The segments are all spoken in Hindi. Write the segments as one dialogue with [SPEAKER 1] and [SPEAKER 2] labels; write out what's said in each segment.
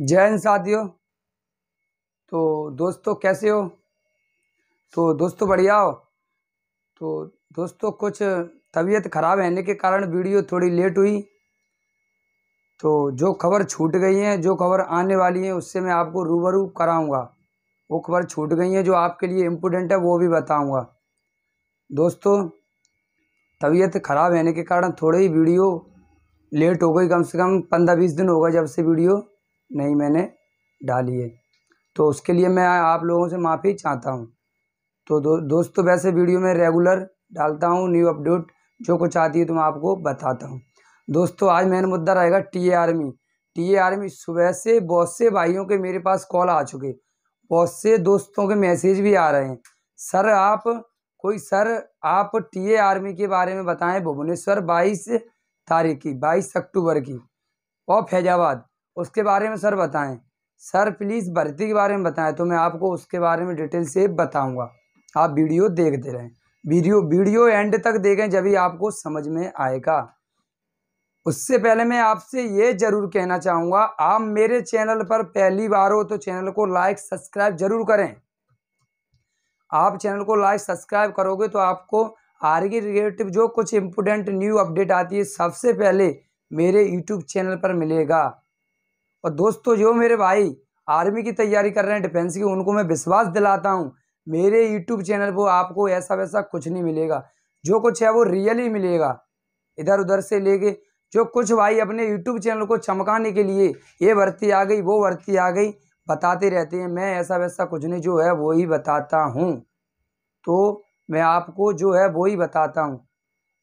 [SPEAKER 1] जय हिंद साथियों तो दोस्तों कैसे हो तो दोस्तों बढ़िया हो तो दोस्तों कुछ तबीयत ख़राब रहने के कारण वीडियो थोड़ी लेट हुई तो जो खबर छूट गई हैं जो खबर आने वाली हैं उससे मैं आपको रूबरू कराऊंगा वो खबर छूट गई हैं जो आपके लिए इम्पोर्टेंट है वो भी बताऊंगा दोस्तों तबीयत ख़राब रहने के कारण थोड़ी वीडियो लेट हो गई कम से कम पंद्रह बीस दिन हो गए जब से वीडियो नहीं मैंने डाली है तो उसके लिए मैं आप लोगों से माफ़ी चाहता हूँ तो दो, दोस्तों तो वैसे वीडियो में रेगुलर डालता हूँ न्यू अपडेट जो कुछ आती है तो मैं आपको बताता हूँ दोस्तों आज मेन मुद्दा रहेगा टी आर्मी टी आर्मी सुबह से बहुत से भाइयों के मेरे पास कॉल आ चुके बहुत से दोस्तों के मैसेज भी आ रहे हैं सर आप कोई सर आप टी आर्मी के बारे में बताएं भुवनेश्वर बाईस तारीख की बाईस अक्टूबर की और फैजाबाद उसके बारे में सर बताएं सर प्लीज़ भर्ती के बारे में बताएं तो मैं आपको उसके बारे में डिटेल से बताऊंगा आप वीडियो देखते रहें वीडियो वीडियो एंड तक देखें जब ही आपको समझ में आएगा उससे पहले मैं आपसे ये ज़रूर कहना चाहूँगा आप मेरे चैनल पर पहली बार हो तो चैनल को लाइक सब्सक्राइब जरूर करें आप चैनल को लाइक सब्सक्राइब करोगे तो आपको आर रिलेटिव जो कुछ इम्पोर्टेंट न्यू अपडेट आती है सबसे पहले मेरे यूट्यूब चैनल पर मिलेगा और दोस्तों जो मेरे भाई आर्मी की तैयारी कर रहे हैं डिफेंस की उनको मैं विश्वास दिलाता हूँ मेरे यूट्यूब चैनल पर आपको ऐसा वैसा कुछ नहीं मिलेगा जो कुछ है वो रियल ही मिलेगा इधर उधर से लेके जो कुछ भाई अपने यूट्यूब चैनल को चमकाने के लिए ये भर्ती आ गई वो भर्ती आ गई बताते रहते हैं मैं ऐसा वैसा कुछ नहीं जो है वो ही बताता हूँ तो मैं आपको जो है वो ही बताता हूँ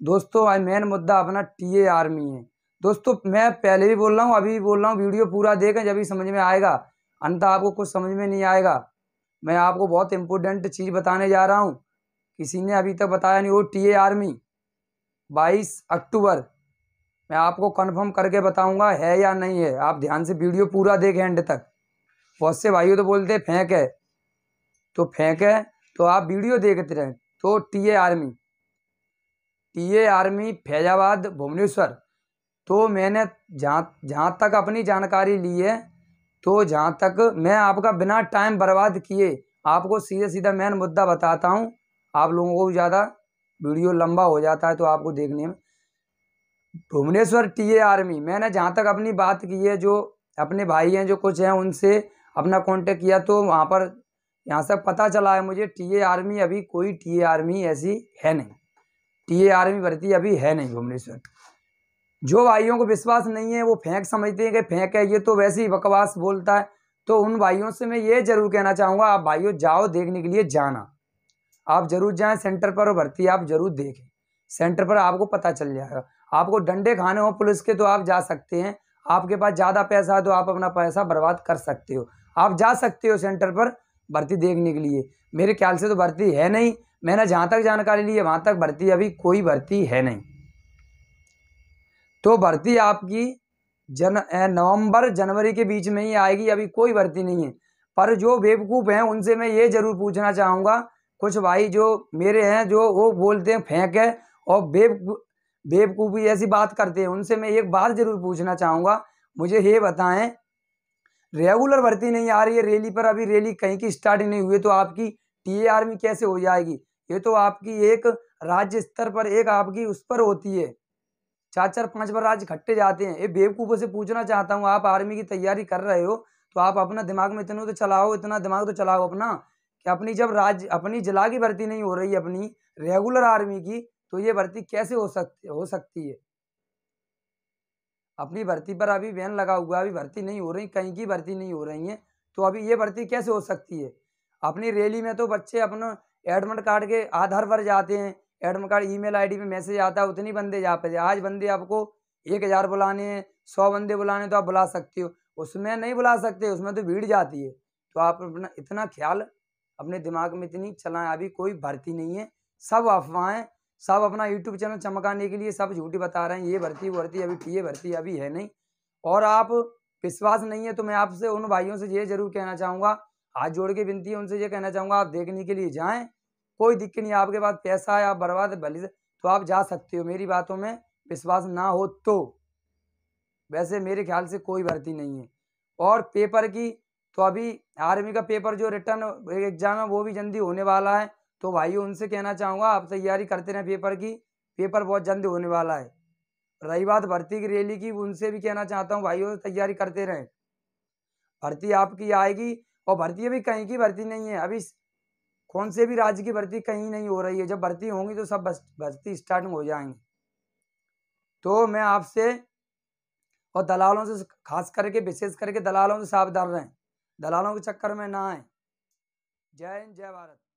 [SPEAKER 1] दोस्तों मेन मुद्दा अपना टीए आर्मी है दोस्तों मैं पहले भी बोल रहा हूँ अभी भी बोल रहा हूँ वीडियो पूरा देखें जब भी समझ में आएगा अंत आपको कुछ समझ में नहीं आएगा मैं आपको बहुत इम्पोर्टेंट चीज़ बताने जा रहा हूँ किसी ने अभी तक बताया नहीं वो टी ए आर्मी बाईस अक्टूबर मैं आपको कन्फर्म करके बताऊँगा है या नहीं है आप ध्यान से वीडियो पूरा देखें एंड तक बहुत से भाइयों तो बोलते हैं फेंक है तो फेंक है तो आप वीडियो देखते रहें तो T A army T A army Faizabad Bhubaneswar तो मैंने जहाँ जहाँ तक अपनी जानकारी ली है तो जहाँ तक मैं आपका बिना टाइम बर्बाद किए आपको सीधे सीधा मेन मुद्दा बताता हूँ आप लोगों को ज़्यादा वीडियो लंबा हो जाता है तो आपको देखने में भुवनेश्वर टी ए आर्मी मैंने जहाँ तक अपनी बात की है जो अपने भाई हैं जो कुछ हैं उनसे अपना कांटेक्ट किया तो वहाँ पर यहाँ से पता चला है मुझे टी ए आर्मी अभी कोई टी ए आर्मी ऐसी है नहीं टी ए आर्मी भर्ती अभी है नहीं भुवनेश्वर जो भाइयों को विश्वास नहीं है वो फेंक समझते हैं कि फेंक है ये तो वैसे ही बकवास बोलता है तो उन भाइयों से मैं ये जरूर कहना चाहूँगा आप भाइयों जाओ देखने के लिए जाना आप जरूर जाएं सेंटर पर भर्ती आप जरूर देखें सेंटर पर आपको पता चल जाएगा आपको डंडे खाने हो पुलिस के तो आप जा सकते हैं आपके पास ज़्यादा पैसा है तो आप अपना पैसा बर्बाद कर सकते हो आप जा सकते हो सेंटर पर भर्ती देखने के लिए मेरे ख्याल से तो भर्ती है नहीं मैंने जहाँ तक जानकारी ली है वहाँ तक भर्ती अभी कोई भर्ती है नहीं तो भर्ती आपकी जन नवंबर जनवरी के बीच में ही आएगी अभी कोई भर्ती नहीं है पर जो बेवकूफ़ हैं उनसे मैं ये ज़रूर पूछना चाहूँगा कुछ भाई जो मेरे हैं जो वो बोलते हैं फेंक है और बेब बेवकूफ़ी ऐसी बात करते हैं उनसे मैं एक बात ज़रूर पूछना चाहूँगा मुझे ये बताएं रेगुलर भर्ती नहीं आ रही है रैली पर अभी रैली कहीं की स्टार्ट नहीं हुई तो आपकी टी में कैसे हो जाएगी ये तो आपकी एक राज्य स्तर पर एक आपकी उस पर होती है चार चार पांच बार आज इकट्ठे जाते हैं ये बेवकूफ़ों से पूछना चाहता हूँ आप आर्मी की तैयारी कर रहे हो तो आप अपना दिमाग में इतना तो चलाओ इतना दिमाग तो चलाओ अपना कि अपनी जब राज्य अपनी जिला की भर्ती नहीं हो रही अपनी रेगुलर आर्मी की तो ये भर्ती कैसे हो सकती हो सकती है अपनी भर्ती पर अभी बैन लगा हुआ अभी भर्ती नहीं हो रही कहीं की भर्ती नहीं हो रही है तो अभी ये भर्ती कैसे हो सकती है अपनी रैली में तो बच्चे अपना एडमिट कार्ड के आधार पर जाते हैं एडम कार्ड ईमेल आईडी पे मैसेज आता है उतनी बंदे जा पाते आज बंदे आपको एक हज़ार बुलाने हैं सौ बंदे बुलाने तो आप बुला सकते हो उसमें नहीं बुला सकते उसमें तो भीड़ जाती है तो आप अपना इतना ख्याल अपने दिमाग में इतनी चलाएं अभी कोई भर्ती नहीं है सब अफवाहें सब अपना यूट्यूब चैनल चमकाने के लिए सब झूठी बता रहे हैं ये भर्ती भर्ती अभी ये भर्ती अभी है नहीं और आप विश्वास नहीं है तो मैं आपसे उन भाइयों से ये जरूर कहना चाहूँगा हाथ जोड़ के विनती है उनसे ये कहना चाहूँगा आप देखने के लिए जाएँ कोई दिक्कत नहीं आपके पास पैसा है आप बर्बाद भले से तो आप जा सकते हो मेरी बातों में विश्वास ना हो तो वैसे मेरे ख्याल से कोई भर्ती नहीं है और पेपर की तो अभी आर्मी का पेपर जो रिटर्न एग्ज़ाम है वो भी जल्दी होने वाला है तो भाई उनसे कहना चाहूँगा आप तैयारी करते रहें पेपर की पेपर बहुत जल्दी होने वाला है रही बात भर्ती की रैली की उनसे भी कहना चाहता हूँ भाइयों तैयारी करते रहें भर्ती आपकी आएगी और भर्ती अभी कहीं की भर्ती नहीं है अभी कौन से भी राज्य की भर्ती कहीं नहीं हो रही है जब भर्ती होंगी तो सब भर्ती स्टार्ट हो जाएंगी तो मैं आपसे और दलालों से खास करके विशेष करके दलालों से सावधान रहें दलालों के चक्कर में ना आए जय हिंद जय भारत